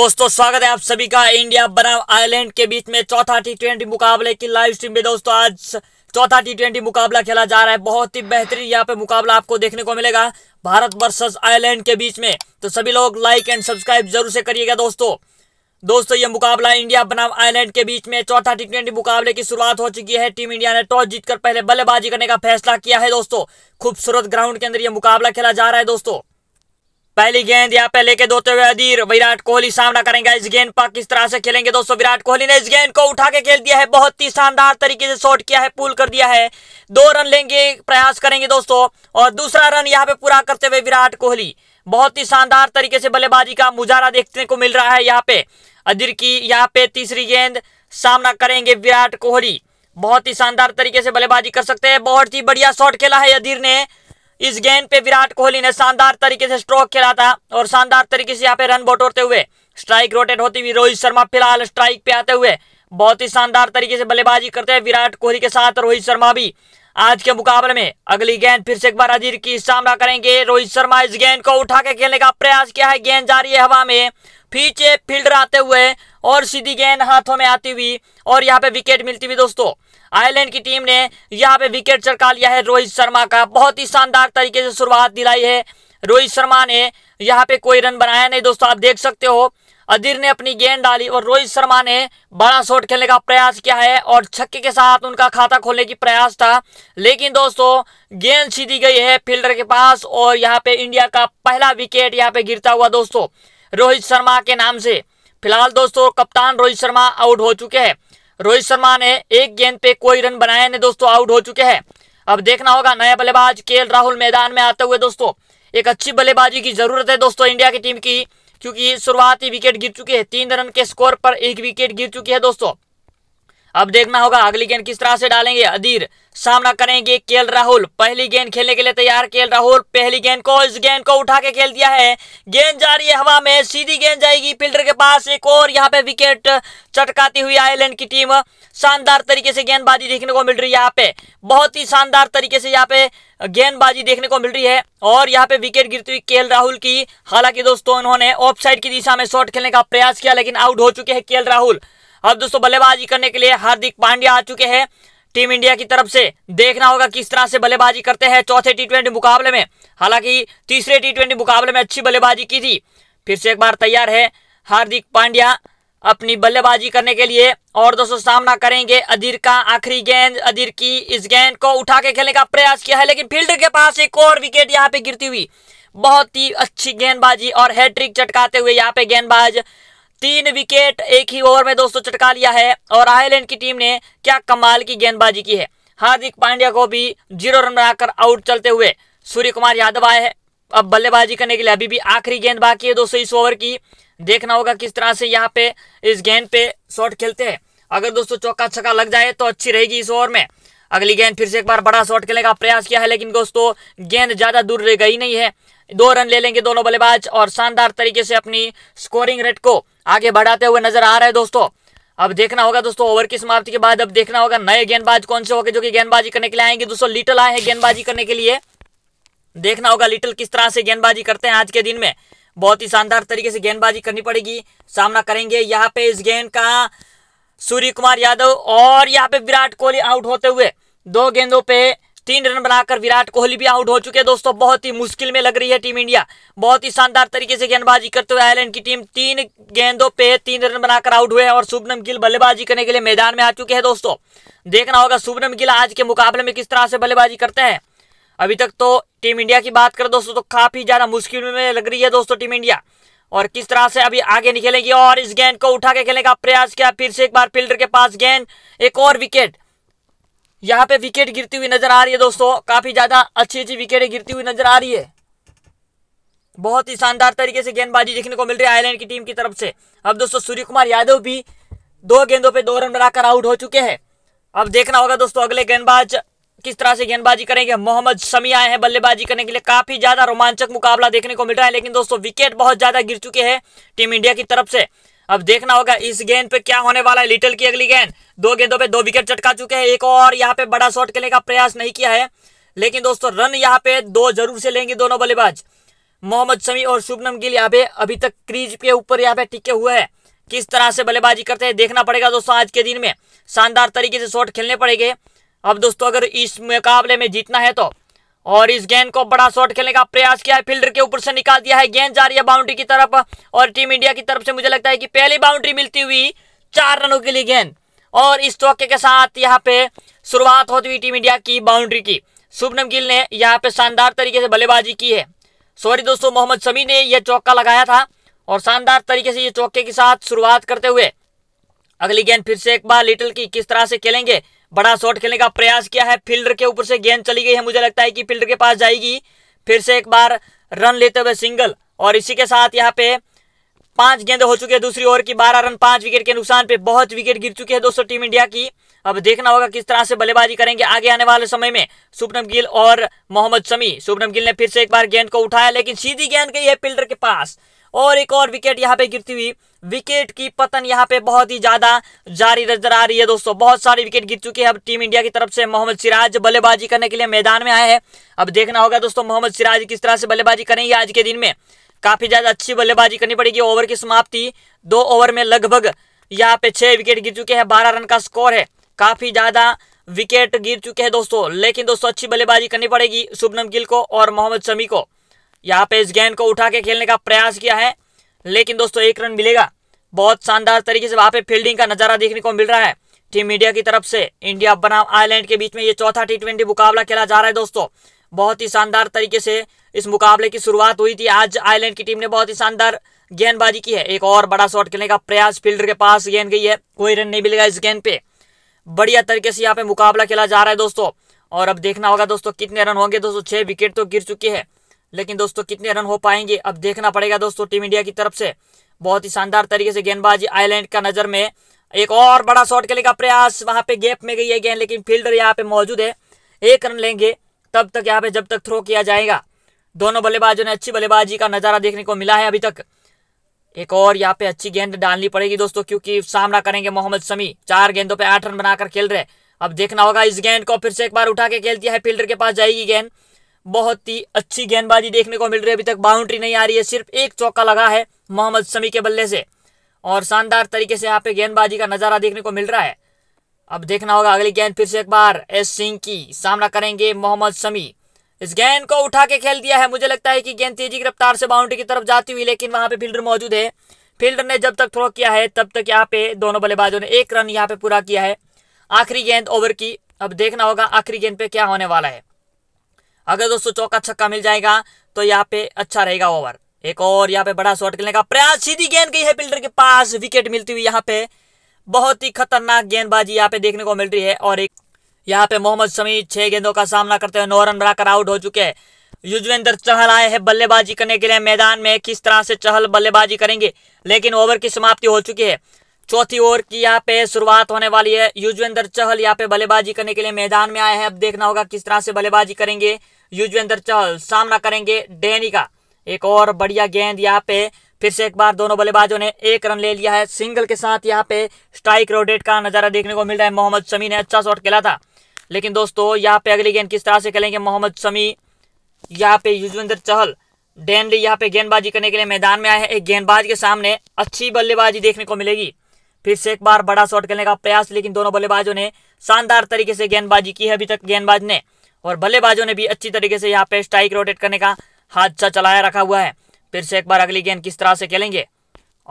दोस्तों स्वागत है आप सभी का इंडिया बनाम आयरलैंड के बीच में चौथा टी ट्वेंटी मुकाबले की लाइव स्ट्रीम में दोस्तों आज चौथा टी ट्वेंटी मुकाबला खेला जा रहा है बहुत ही बेहतरीन यहाँ पे मुकाबला आपको देखने को मिलेगा भारत वर्सेस आयरलैंड के बीच में तो सभी लोग लाइक एंड सब्सक्राइब जरूर से करिएगा दोस्तों दोस्तों ये मुकाबला इंडिया बनाम आयरलैंड के बीच में चौथा टी ट्वेंटी मुकाबले की शुरुआत हो चुकी है टीम इंडिया ने टॉस जीतकर पहले बल्लेबाजी करने का फैसला किया है दोस्तों खूबसूरत ग्राउंड के अंदर यह मुकाबला खेला जा रहा है दोस्तों पहली गेंद यहाँ पे लेके दोते हुए अधीर विराट कोहली सामना करेंगे इस गेंद पर किस तरह से खेलेंगे दोस्तों विराट कोहली ने इस गेंद को उठा के खेल दिया है बहुत ही शानदार तरीके से शॉट किया है पुल कर दिया है दो रन लेंगे प्रयास करेंगे दोस्तों और दूसरा रन यहाँ पे पूरा करते हुए विराट कोहली बहुत ही शानदार तरीके से बल्लेबाजी का मुजहरा देखने को मिल रहा है यहाँ पे अधीर की यहाँ पे तीसरी गेंद सामना करेंगे विराट कोहली बहुत ही शानदार तरीके से बल्लेबाजी कर सकते हैं बहुत ही बढ़िया शॉट खेला है अधीर ने इस गेंद पे विराट कोहली ने शानदार तरीके से स्ट्रोक खेला था और शानदार तरीके से यहाँ पे रन बटोरते हुए स्ट्राइक रोटेट होती हुई रोहित शर्मा फिलहाल स्ट्राइक पे आते हुए बहुत ही शानदार तरीके से बल्लेबाजी करते हैं विराट कोहली के साथ रोहित शर्मा भी आज के मुकाबले में अगली गेंद फिर से एक बार अजीर की सामना करेंगे रोहित शर्मा इस गेंद को उठा के खेलने का प्रयास किया है गेंद जा रही है हवा में पीछे फील्डर आते हुए और सीधी गेंद हाथों में आती हुई और यहाँ पे विकेट मिलती हुई दोस्तों आयरलैंड की टीम ने यहाँ पे विकेट चरका लिया है रोहित शर्मा का बहुत ही शानदार तरीके से शुरुआत दिलाई है रोहित शर्मा ने यहाँ पे कोई रन बनाया नहीं दोस्तों आप देख सकते हो अधीर ने अपनी गेंद डाली और रोहित शर्मा ने बड़ा शॉट खेलने का प्रयास किया है और छक्के के साथ उनका खाता खोलने की प्रयास था लेकिन दोस्तों गेंद सीधी गई है फील्डर के पास और यहाँ पे इंडिया का पहला विकेट यहाँ पे गिरता हुआ दोस्तों रोहित शर्मा के नाम से फिलहाल दोस्तों कप्तान रोहित शर्मा आउट हो चुके हैं रोहित शर्मा ने एक गेंद पे कोई रन बनाए नहीं दोस्तों आउट हो चुके हैं अब देखना होगा नया बल्लेबाज के राहुल मैदान में आते हुए दोस्तों एक अच्छी बल्लेबाजी की जरूरत है दोस्तों इंडिया की टीम की क्योंकि शुरुआती विकेट गिर चुकी है तीन रन के स्कोर पर एक विकेट गिर चुकी है दोस्तों अब देखना होगा अगली गेंद किस तरह से डालेंगे अधीर सामना करेंगे केएल राहुल पहली गेंद खेलने के लिए तैयार केएल राहुल पहली गेंद को इस गेंद को उठा के खेल दिया है गेंद जा रही है हवा में सीधी गेंद जाएगी फील्डर के पास एक और यहाँ पे विकेट चटकाती हुई आयरलैंड की टीम शानदार तरीके से गेंदबाजी देखने को मिल रही है यहाँ पे बहुत ही शानदार तरीके से यहाँ पे गेंदबाजी देखने को मिल रही है और यहाँ पे विकेट गिरती हुई केएल राहुल की हालांकि दोस्तों उन्होंने ऑफ साइड की दिशा में शॉट खेलने का प्रयास किया लेकिन आउट हो चुके हैं केएल राहुल अब दोस्तों बल्लेबाजी करने के लिए हार्दिक पांड्या आ चुके हैं टीम इंडिया की तरफ से देखना होगा किस तरह से बल्लेबाजी करते हैं चौथे टी मुकाबले में हालांकि तीसरे टी मुकाबले में अच्छी बल्लेबाजी की थी फिर से एक बार तैयार है हार्दिक पांड्या अपनी बल्लेबाजी करने के लिए और दोस्तों सामना करेंगे अधीर का आखिरी गेंद अधीर की इस गेंद को उठा के खेलने का प्रयास किया है लेकिन फील्ड के पास एक और विकेट यहाँ पे गिरती हुई बहुत ही अच्छी गेंदबाजी और हैट्रिक चटकाते हुए यहाँ पे गेंदबाज तीन विकेट एक ही ओवर में दोस्तों चटका लिया है और आयरलैंड की टीम ने क्या कमाल की गेंदबाजी की है हार्दिक पांड्या को भी जीरो रन बनाकर आउट चलते हुए सूर्य कुमार यादव आए हैं अब बल्लेबाजी करने के लिए अभी भी आखिरी गेंद बाकी है दोस्तों इस ओवर की देखना होगा किस तरह से यहाँ पे इस गेंद पे शॉट खेलते हैं अगर दोस्तों चौका छक्का लग जाए तो अच्छी रहेगी इस ओवर में अगली गेंद फिर से एक बार बड़ा शॉट खेलने का प्रयास किया है लेकिन दोस्तों गेंद ज़्यादा दूर रह गई नहीं है दो रन ले लेंगे दोनों बल्लेबाज और शानदार तरीके से अपनी स्कोरिंग रेट को आगे बढ़ाते हुए नजर आ रहे हैं दोस्तों अब देखना होगा दोस्तों ओवर की समाप्ति के बाद अब देखना होगा नए गेंदबाज कौन से होंगे जो कि गेंदबाजी करने के लिए आएंगे दोस्तों लिटल आए हैं गेंदबाजी करने के लिए देखना होगा लिटल किस तरह से गेंदबाजी करते हैं आज के दिन में बहुत ही शानदार तरीके से गेंदबाजी करनी पड़ेगी सामना करेंगे यहाँ पे इस गेंद का सूर्य कुमार यादव और यहाँ पे विराट कोहली आउट होते हुए दो गेंदों पे तीन रन बनाकर विराट कोहली भी आउट हो चुके हैं दोस्तों बहुत ही मुश्किल में लग रही है टीम इंडिया बहुत ही शानदार तरीके से गेंदबाजी करते हुए आयरलैंड की टीम तीन गेंदों पे तीन रन बनाकर आउट हुए हैं और शुभनम गिल बल्लेबाजी करने के लिए मैदान में आ चुके हैं दोस्तों देखना होगा शुभनम गिल आज के मुकाबले में किस तरह से बल्लेबाजी करते हैं अभी तक तो टीम इंडिया की बात करें दोस्तों तो काफी ज्यादा मुश्किल में लग रही है दोस्तों टीम इंडिया और किस तरह से अभी आगे निकलेगी और इस गेंद को उठा के खेलने का प्रयास किया फिर से एक बार फील्डर के पास गेंद एक और विकेट यहाँ पे विकेट गिरती हुई नजर आ रही है दोस्तों काफी ज्यादा अच्छी अच्छी विकेट गिरती हुई नजर आ रही है बहुत ही शानदार तरीके से गेंदबाजी देखने को मिल रही है आयरलैंड की टीम की तरफ से अब दोस्तों सूर्य कुमार यादव भी दो गेंदों पे दो रन बनाकर आउट हो चुके हैं अब देखना होगा दोस्तों अगले गेंदबाज किस तरह से गेंदबाजी करेंगे मोहम्मद शमी आए हैं बल्लेबाजी करने के लिए काफी ज्यादा रोमांचक मुकाबला देखने को मिल रहा है लेकिन दोस्तों विकेट बहुत ज्यादा गिर चुके हैं टीम इंडिया की तरफ से अब देखना होगा इस गेंद पे क्या होने वाला है लिटिल की अगली गेंद दो गेंदों पे दो विकेट चटका चुके हैं एक और यहाँ पे बड़ा शॉट खेलने का प्रयास नहीं किया है लेकिन दोस्तों रन यहाँ पे दो जरूर से लेंगे दोनों बल्लेबाज मोहम्मद शमी और शुभनम गिल यहाँ पे अभी तक क्रीज के ऊपर यहाँ पे टिके हुए हैं किस तरह से बल्लेबाजी करते हैं देखना पड़ेगा दोस्तों आज के दिन में शानदार तरीके से शॉट खेलने पड़ेंगे अब दोस्तों अगर इस मुकाबले में जीतना है तो और इस गेंद को बड़ा शॉट खेलने का प्रयास किया है फील्डर के ऊपर से निकाल दिया है गेंद जा रही है बाउंड्री की तरफ और टीम इंडिया की तरफ से मुझे लगता है कि पहली बाउंड्री मिलती हुई चार रनों के लिए गेंद और इस चौके के साथ यहाँ पे शुरुआत होती हुई टीम इंडिया की बाउंड्री की शुभनम गिल ने यहाँ पे शानदार तरीके से बल्लेबाजी की है सॉरी दोस्तों मोहम्मद शमी ने यह चौका लगाया था और शानदार तरीके से ये चौके के साथ शुरुआत करते हुए अगली गेंद फिर से एक बार लिटिल की किस तरह से खेलेंगे बड़ा शॉट खेलने का प्रयास किया है फील्डर के ऊपर से गेंद चली गई है मुझे लगता है कि फील्डर के पास जाएगी फिर से एक बार रन लेते हुए सिंगल और इसी के साथ यहाँ पे पांच गेंद हो चुके हैं दूसरी ओवर की बारह रन पांच विकेट के नुकसान पे बहुत विकेट गिर चुके हैं दोस्तों टीम इंडिया की अब देखना होगा किस तरह से बल्लेबाजी करेंगे आगे आने वाले समय में शुभनम गिल और मोहम्मद शमी शुभनम गिल ने फिर से एक बार गेंद को उठाया लेकिन सीधी गेंद गई है फील्डर के पास और एक और विकेट यहाँ पे गिरती हुई विकेट की पतन यहाँ पे बहुत ही ज्यादा जारी नजर आ रही है दोस्तों बहुत सारी विकेट गिर चुकी है अब टीम इंडिया की तरफ से मोहम्मद सिराज बल्लेबाजी करने के लिए मैदान में आए हैं अब देखना होगा दोस्तों मोहम्मद सिराज किस तरह से बल्लेबाजी करेंगे आज के दिन में काफी ज्यादा अच्छी बल्लेबाजी करनी पड़ेगी ओवर की समाप्ति दो ओवर में लगभग यहाँ पे छह विकेट गिर चुके हैं बारह रन का स्कोर है काफी ज्यादा विकेट गिर चुके हैं दोस्तों लेकिन दोस्तों अच्छी बल्लेबाजी करनी पड़ेगी शुभनम गिल को और मोहम्मद शमी को यहाँ पे इस गेंद को उठा के खेलने का प्रयास किया है लेकिन दोस्तों एक रन मिलेगा बहुत शानदार तरीके से वहां पे फील्डिंग का नजारा देखने को मिल रहा है टीम इंडिया की तरफ से इंडिया बनाम आयरलैंड के बीच में ये चौथा टी ट्वेंटी मुकाबला खेला जा रहा है दोस्तों बहुत ही शानदार तरीके से इस मुकाबले की शुरुआत हुई थी आज आयरलैंड की टीम ने बहुत ही शानदार गेंदबाजी की है एक और बड़ा शॉट खेलने का प्रयास फील्डर के पास गेंद गई है कोई रन नहीं मिलेगा इस गेंद पे बढ़िया तरीके से यहाँ पे मुकाबला खेला जा रहा है दोस्तों और अब देखना होगा दोस्तों कितने रन होंगे दोस्तों छह विकेट तो गिर चुकी है लेकिन दोस्तों कितने रन हो पाएंगे अब देखना पड़ेगा दोस्तों टीम इंडिया की तरफ से बहुत ही शानदार तरीके से गेंदबाजी आयरलैंड का नजर में एक और बड़ा शॉट खेले का प्रयास वहां पे गैप में गई है गेंद लेकिन फील्डर यहाँ पे मौजूद है एक रन लेंगे तब तक यहाँ पे जब तक थ्रो किया जाएगा दोनों बल्लेबाजों ने अच्छी बल्लेबाजी का नजारा देखने को मिला है अभी तक एक और यहाँ पे अच्छी गेंद डालनी पड़ेगी दोस्तों क्योंकि सामना करेंगे मोहम्मद शमी चार गेंदों पर आठ रन बनाकर खेल रहे अब देखना होगा इस गेंद को फिर से एक बार उठा के खेल दिया है फील्डर के पास जाएगी गेंद बहुत ही अच्छी गेंदबाजी देखने को मिल रही है अभी तक बाउंड्री नहीं आ रही है सिर्फ एक चौका लगा है मोहम्मद शमी के बल्ले से और शानदार तरीके से यहाँ पे गेंदबाजी का नज़ारा देखने को मिल रहा है अब देखना होगा अगली गेंद फिर से एक बार एस सिंह की सामना करेंगे मोहम्मद शमी इस गेंद को उठा के खेल दिया है मुझे लगता है कि गेंद तेजी की रफ्तार से बाउंड्री की तरफ जाती हुई लेकिन वहां पे फील्डर मौजूद है फील्डर ने जब तक थ्रो किया है तब तक यहाँ पे दोनों बल्लेबाजों ने एक रन यहाँ पे पूरा किया है आखिरी गेंद ओवर की अब देखना होगा आखिरी गेंद पे क्या होने वाला है अगर दोस्तों चौका छक्का मिल जाएगा तो यहाँ पे अच्छा रहेगा ओवर एक और यहाँ पे बड़ा शॉट खेलने का प्रयास सीधी गेंद गई है फील्डर के पास विकेट मिलती हुई यहाँ पे बहुत ही खतरनाक गेंदबाजी यहाँ पे देखने को मिल रही है और एक यहाँ पे मोहम्मद समी छह गेंदों का सामना करते हुए नौ रन बनाकर आउट हो चुके हैं युजवेंद्र चहल आए हैं बल्लेबाजी करने के लिए मैदान में किस तरह से चहल बल्लेबाजी करेंगे लेकिन ओवर की समाप्ति हो चुकी है चौथी ओवर की यहाँ पे शुरुआत होने वाली है युजवेंद्र चहल यहाँ पे बल्लेबाजी करने के लिए मैदान में आए हैं अब देखना होगा किस तरह से बल्लेबाजी करेंगे युजवेंद्र चहल सामना करेंगे डेनी का एक और बढ़िया गेंद यहाँ पे फिर से एक बार दोनों बल्लेबाजों ने एक रन ले लिया है सिंगल के साथ यहाँ पे स्ट्राइक रोडेट का नजारा देखने को मिल रहा है मोहम्मद शमी ने अच्छा शॉट खेला था लेकिन दोस्तों यहाँ पे अगली गेंद किस तरह से खेलेंगे मोहम्मद शमी यहाँ पे युजवेंद्र चहल डेनली यहाँ पे गेंदबाजी करने के लिए मैदान में आए हैं एक गेंदबाज के सामने अच्छी बल्लेबाजी देखने को मिलेगी फिर से एक बार बड़ा शॉट खेलने का प्रयास लेकिन दोनों बल्लेबाजों ने शानदार तरीके से गेंदबाजी की है अभी तक गेंदबाज ने और बल्लेबाजों ने भी अच्छी तरीके से यहाँ पे स्ट्राइक रोटेट करने का हादसा चलाया रखा हुआ है फिर से एक बार अगली गेंद किस तरह से खेलेंगे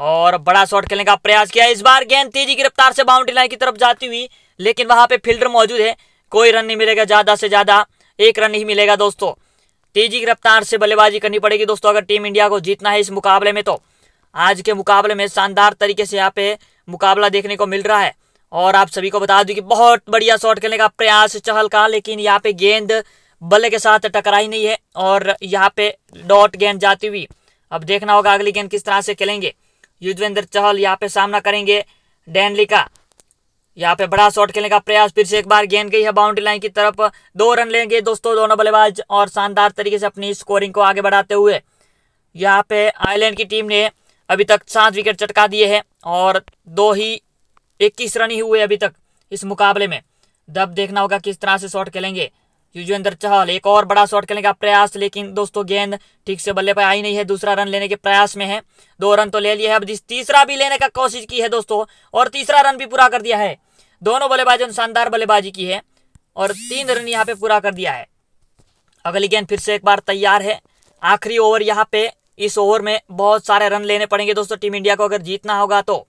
और बड़ा शॉट खेलने का प्रयास किया इस बार गेंद तेजी की रफ्तार से बाउंड्री लाइन की तरफ जाती हुई लेकिन वहां पे फील्डर मौजूद है कोई रन नहीं मिलेगा ज्यादा से ज्यादा एक रन नहीं मिलेगा दोस्तों तेजी की रफ्तार से बल्लेबाजी करनी पड़ेगी दोस्तों अगर टीम इंडिया को जीतना है इस मुकाबले में तो आज के मुकाबले में शानदार तरीके से यहाँ पे मुकाबला देखने को मिल रहा है और आप सभी को बता दूं कि बहुत बढ़िया शॉट खेलने का प्रयास चहल का लेकिन यहाँ पे गेंद बल्ले के साथ टकराई नहीं है और यहाँ पे डॉट गेंद जाती हुई अब देखना होगा अगली गेंद किस तरह से खेलेंगे युजवेंद्र चहल यहाँ पे सामना करेंगे डैनली का यहाँ पे बड़ा शॉट खेलने का प्रयास फिर से एक बार गेंद गई है बाउंड्री लाइन की तरफ दो रन लेंगे दोस्तों दोनों बल्लेबाज और शानदार तरीके से अपनी स्कोरिंग को आगे बढ़ाते हुए यहाँ पे आयरलैंड की टीम ने अभी तक सात विकेट चटका दिए हैं और दो ही इक्कीस रन ही हुए अभी तक इस मुकाबले में दब देखना होगा किस तरह से शॉट खेलेंगे युजवेंद्र चहल एक और बड़ा शॉट खेलने का प्रयास लेकिन दोस्तों गेंद ठीक से बल्ले पर आई नहीं है दूसरा रन लेने के प्रयास में है दो रन तो ले लिए है अब तीसरा भी लेने का कोशिश की है दोस्तों और तीसरा रन भी पूरा कर दिया है दोनों बल्लेबाजों ने शानदार बल्लेबाजी की है और तीन रन यहाँ पे पूरा कर दिया है अगली गेंद फिर से एक बार तैयार है आखिरी ओवर यहाँ पे इस ओवर में बहुत सारे रन लेने पड़ेंगे दोस्तों टीम इंडिया को अगर जीतना होगा तो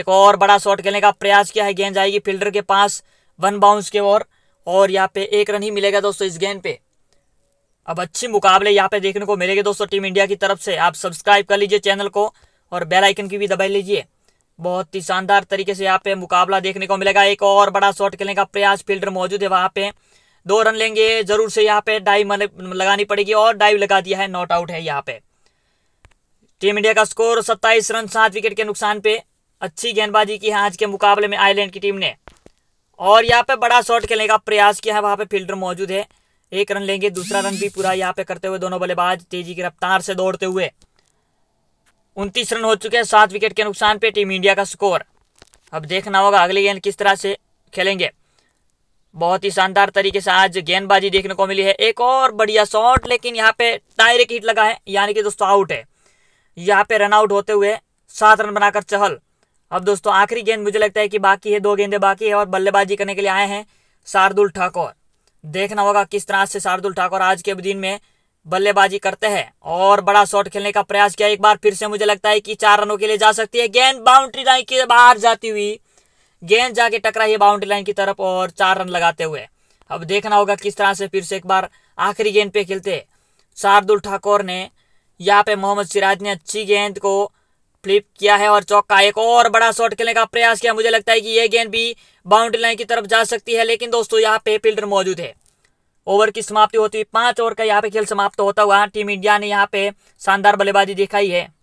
एक और बड़ा शॉट खेलने का प्रयास किया है गेंद जाएगी फील्डर के पास वन बाउंस के ओर और यहाँ पे एक रन ही मिलेगा दोस्तों इस गेंद पे अब अच्छे मुकाबले यहाँ पे देखने को मिलेंगे दोस्तों टीम इंडिया की तरफ से आप सब्सक्राइब कर लीजिए चैनल को और बेल आइकन की भी दबाई लीजिए बहुत ही शानदार तरीके से यहाँ पे मुकाबला देखने को मिलेगा एक और बड़ा शॉट खेलने का प्रयास फील्डर मौजूद है वहाँ पे दो रन लेंगे जरूर से यहाँ पे डाइव लगानी पड़ेगी और डाइव लगा दिया है नॉट आउट है यहाँ पे टीम इंडिया का स्कोर सत्ताईस रन सात विकेट के नुकसान पे अच्छी गेंदबाजी की है आज के मुकाबले में आयरलैंड की टीम ने और यहाँ पे बड़ा शॉट खेलने का प्रयास किया है वहाँ पे फील्डर मौजूद है एक रन लेंगे दूसरा रन भी पूरा यहाँ पे करते हुए दोनों बल्लेबाज तेजी की रफ्तार से दौड़ते हुए उनतीस रन हो चुके हैं सात विकेट के नुकसान पे टीम इंडिया का स्कोर अब देखना होगा अगली गेंद किस तरह से खेलेंगे बहुत ही शानदार तरीके से आज गेंदबाजी देखने को मिली है एक और बढ़िया शॉट लेकिन यहाँ पे डायरेक्ट हिट लगा है यानी कि दोस्तों आउट है यहाँ पे रनआउट होते हुए सात रन बनाकर चहल अब दोस्तों आखिरी गेंद मुझे लगता है कि बाकी है दो गेंदे बाकी है और बल्लेबाजी करने के लिए आए हैं शार्दुल ठाकुर देखना होगा किस तरह से शार्दुल ठाकुर आज के दिन में बल्लेबाजी करते हैं और बड़ा शॉट खेलने का प्रयास किया एक बार फिर से मुझे लगता है कि चार रनों के लिए जा सकती है गेंद बाउंड्री लाइन के बाहर जाती हुई गेंद जाके टकराई है बाउंड्री लाइन की तरफ और चार रन लगाते हुए अब देखना होगा किस तरह से फिर से एक बार आखिरी गेंद पे खेलते शार्दुल ठाकुर ने यहाँ पे मोहम्मद सिराज ने अच्छी गेंद को फ्लिप किया है और चौक का एक और बड़ा शॉट खेलने का प्रयास किया मुझे लगता है कि यह गेंद भी बाउंड्री लाइन की तरफ जा सकती है लेकिन दोस्तों यहाँ पे फील्डर मौजूद है ओवर की समाप्ति होती हुई पांच ओवर का यहाँ पे खेल समाप्त होता हुआ टीम इंडिया ने यहाँ पे शानदार बल्लेबाजी दिखाई है